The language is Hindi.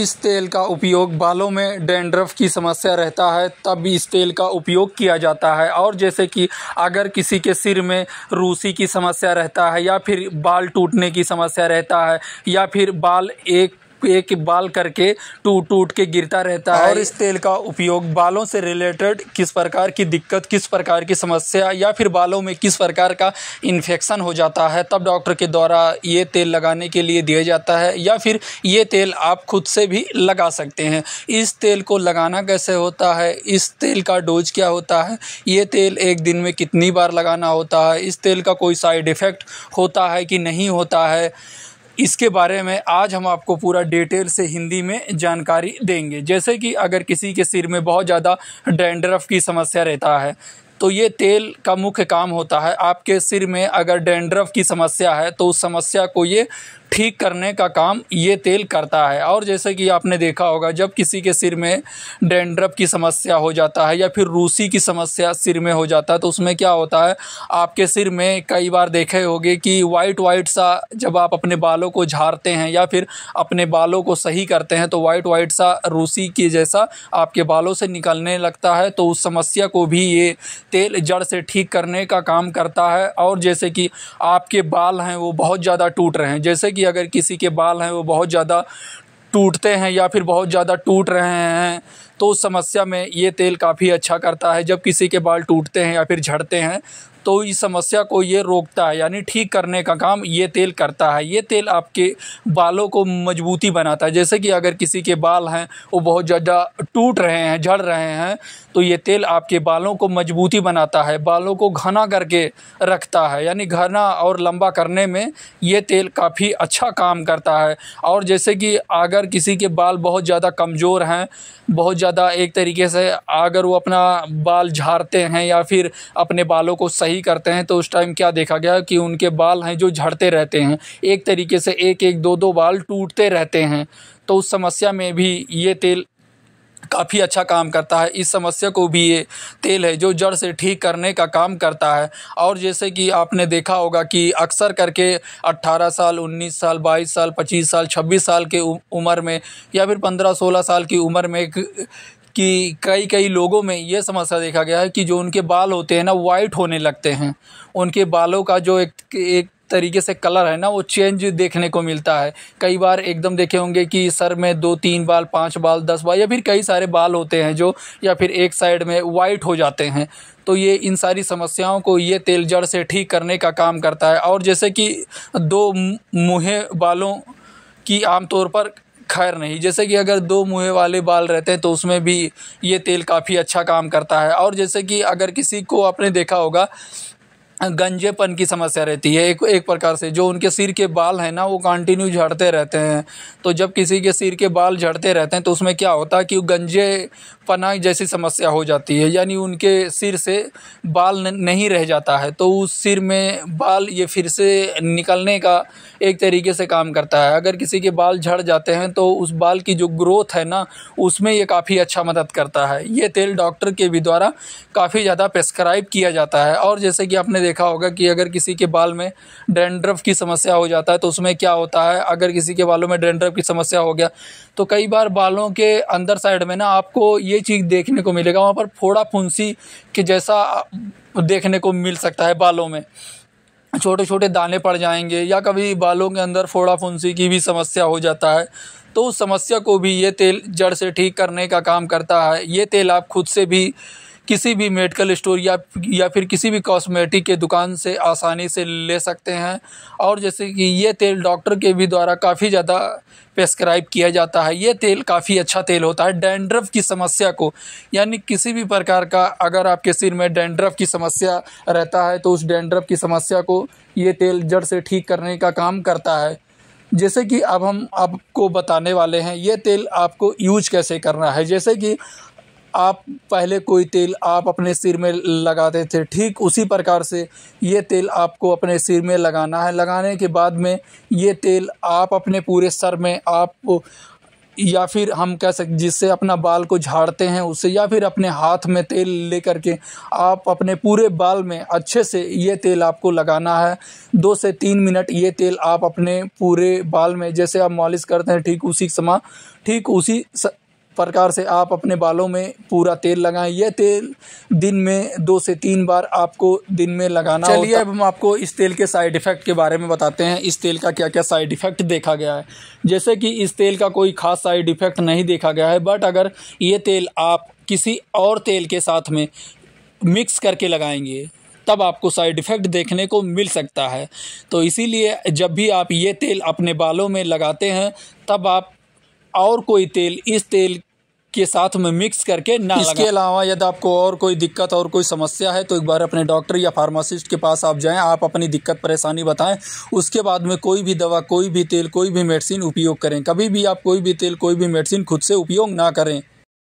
इस तेल का उपयोग बालों में डेंड्रफ की समस्या रहता है तब इस तेल का उपयोग किया जाता है और जैसे कि अगर किसी के सिर में रूसी की समस्या रहता है या फिर बाल टूटने की समस्या रहता है या फिर बाल एक एक बाल करके टूट टूट के गिरता रहता है और इस तेल का उपयोग बालों से रिलेटेड किस प्रकार की दिक्कत किस प्रकार की समस्या या फिर बालों में किस प्रकार का इन्फेक्शन हो जाता है तब डॉक्टर के द्वारा ये तेल लगाने के लिए दिया जाता है या फिर ये तेल आप खुद से भी लगा सकते हैं इस तेल को लगाना कैसे होता है इस तेल का डोज क्या होता है ये तेल एक दिन में कितनी बार लगाना होता है इस तेल का कोई साइड इफ़ेक्ट होता है कि नहीं होता है इसके बारे में आज हम आपको पूरा डिटेल से हिंदी में जानकारी देंगे जैसे कि अगर किसी के सिर में बहुत ज़्यादा डेंड्रफ की समस्या रहता है तो ये तेल का मुख्य काम होता है आपके सिर में अगर डेंड्रफ की समस्या है तो उस समस्या को ये ठीक करने का काम ये तेल करता है और जैसे कि आपने देखा होगा जब किसी के सिर में डेंड्रप की समस्या हो जाता है या फिर रूसी की समस्या सिर में हो जाता है तो उसमें क्या होता है आपके सिर में कई बार देखे होंगे कि वाइट वाइट सा जब आप अपने बालों को झाड़ते हैं या फिर अपने बालों को सही करते हैं तो वाइट वाइट सा रूसी के जैसा आपके बालों से निकलने लगता है तो उस समस्या को भी ये तेल जड़ से ठीक करने का काम करता है और जैसे कि आपके बाल हैं वो बहुत ज़्यादा टूट रहे हैं जैसे कि कि अगर किसी के बाल हैं वो बहुत ज़्यादा टूटते हैं या फिर बहुत ज़्यादा टूट रहे हैं तो उस समस्या में ये तेल काफ़ी अच्छा करता है जब किसी के बाल टूटते हैं या फिर झड़ते हैं तो इस समस्या को ये रोकता है यानी ठीक करने का काम ये तेल करता है ये तेल आपके बालों को मजबूती बनाता है जैसे कि अगर किसी के बाल हैं वो बहुत ज़्यादा टूट रहे हैं झड़ रहे हैं तो ये तेल आपके बालों को मजबूती बनाता है बालों को घना करके रखता है यानी घना और लंबा करने में ये तेल काफ़ी अच्छा काम करता है और जैसे कि अगर किसी के बाल बहुत ज़्यादा कमज़ोर हैं बहुत ज़्यादा एक तरीके से अगर वो अपना बाल झाड़ते हैं या फिर अपने बालों को सही कटाई करते हैं तो उस टाइम क्या देखा गया कि उनके बाल हैं जो झड़ते रहते हैं एक तरीके से एक एक दो दो बाल टूटते रहते हैं तो उस समस्या में भी ये तेल काफ़ी अच्छा काम करता है इस समस्या को भी ये तेल है जो जड़ से ठीक करने का काम करता है और जैसे कि आपने देखा होगा कि अक्सर करके 18 साल 19 साल 22 साल 25 साल 26 साल के उम्र में या फिर 15-16 साल की उम्र में कि कई कई लोगों में ये समस्या देखा गया है कि जो उनके बाल होते हैं ना वाइट होने लगते हैं उनके बालों का जो एक एक तरीके से कलर है ना वो चेंज देखने को मिलता है कई बार एकदम देखे होंगे कि सर में दो तीन बाल पाँच बाल दस बाल या फिर कई सारे बाल होते हैं जो या फिर एक साइड में वाइट हो जाते हैं तो ये इन सारी समस्याओं को ये तेल जड़ से ठीक करने का काम करता है और जैसे कि दो मुँह बालों की आमतौर पर खैर नहीं जैसे कि अगर दो मुँह वाले बाल रहते हैं तो उसमें भी ये तेल काफ़ी अच्छा काम करता है और जैसे कि अगर किसी को आपने देखा होगा गंजेपन की समस्या रहती है एक एक प्रकार से जो उनके सिर के बाल हैं ना वो कंटिन्यू झड़ते रहते हैं तो जब किसी के सिर के बाल झड़ते रहते हैं तो उसमें क्या होता है कि गंजे पना जैसी समस्या हो जाती है यानी उनके सिर से बाल नहीं रह जाता है तो उस सिर में बाल ये फिर से निकलने का एक तरीके से काम करता है अगर किसी के बाल झड़ जाते हैं तो उस बाल की जो ग्रोथ है ना उसमें ये काफ़ी अच्छा मदद करता है ये तेल डॉक्टर के भी द्वारा काफ़ी ज़्यादा प्रेस्क्राइब किया जाता है और जैसे कि आपने देखा होगा कि अगर किसी के बाल में डेंड्रफ की समस्या हो जाता है तो उसमें क्या होता है अगर किसी के बालों में डेंड्रफ की समस्या हो गया तो कई बार बालों के अंदर साइड में ना आपको ये चीज़ देखने को मिलेगा वहाँ पर फोड़ा फुंसी के जैसा देखने को मिल सकता है बालों में छोटे छोटे दाने पड़ जाएंगे या कभी बालों के अंदर फोड़ा फुंसी की भी समस्या हो जाता है तो उस समस्या को भी ये तेल जड़ से ठीक करने का काम करता है ये तेल आप खुद से भी किसी भी मेडिकल स्टोर या या फिर किसी भी कॉस्मेटिक के दुकान से आसानी से ले सकते हैं और जैसे कि ये तेल डॉक्टर के भी द्वारा काफ़ी ज़्यादा प्रेस्क्राइब किया जाता है ये तेल काफ़ी अच्छा तेल होता है डैंड्रफ की समस्या को यानी किसी भी प्रकार का अगर आपके सिर में डैंड्रफ की समस्या रहता है तो उस डैंड्रफ की समस्या को ये तेल जड़ से ठीक करने का काम करता है जैसे कि अब हम आपको बताने वाले हैं ये तेल आपको यूज कैसे करना है जैसे कि आप पहले कोई तेल आप अपने सिर में लगाते थे ठीक उसी प्रकार से ये तेल आपको अपने सिर में लगाना है लगाने के बाद में ये तेल आप अपने पूरे सर में आप या फिर हम कह सकते जिससे अपना बाल को झाड़ते हैं उससे या फिर अपने हाथ में तेल ले करके आप अपने पूरे बाल में अच्छे से ये तेल आपको लगाना है दो से तीन मिनट ये तेल आप अपने पूरे बाल में जैसे आप मालिश करते हैं ठीक उसी समा ठीक उसी प्रकार से आप अपने बालों में पूरा तेल लगाएं यह तेल दिन में दो से तीन बार आपको दिन में लगाना चलिए अब हम आपको इस तेल के साइड इफ़ेक्ट के बारे में बताते हैं इस तेल का क्या क्या साइड इफ़ेक्ट देखा गया है जैसे कि इस तेल का कोई खास साइड इफ़ेक्ट नहीं देखा गया है बट अगर ये तेल आप किसी और तेल के साथ में मिक्स करके लगाएंगे तब आपको साइड इफ़ेक्ट देखने को मिल सकता है तो इसीलिए जब भी आप ये तेल अपने बालों में लगाते हैं तब आप और कोई तेल इस तेल के साथ में मिक्स करके ना इसके अलावा यदि आपको और कोई दिक्कत और कोई समस्या है तो एक बार अपने डॉक्टर या फार्मासिस्ट के पास आप जाएं आप अपनी दिक्कत परेशानी बताएं उसके बाद में कोई भी दवा कोई भी तेल कोई भी मेडिसिन उपयोग करें कभी भी आप कोई भी तेल कोई भी मेडिसिन खुद से उपयोग ना करें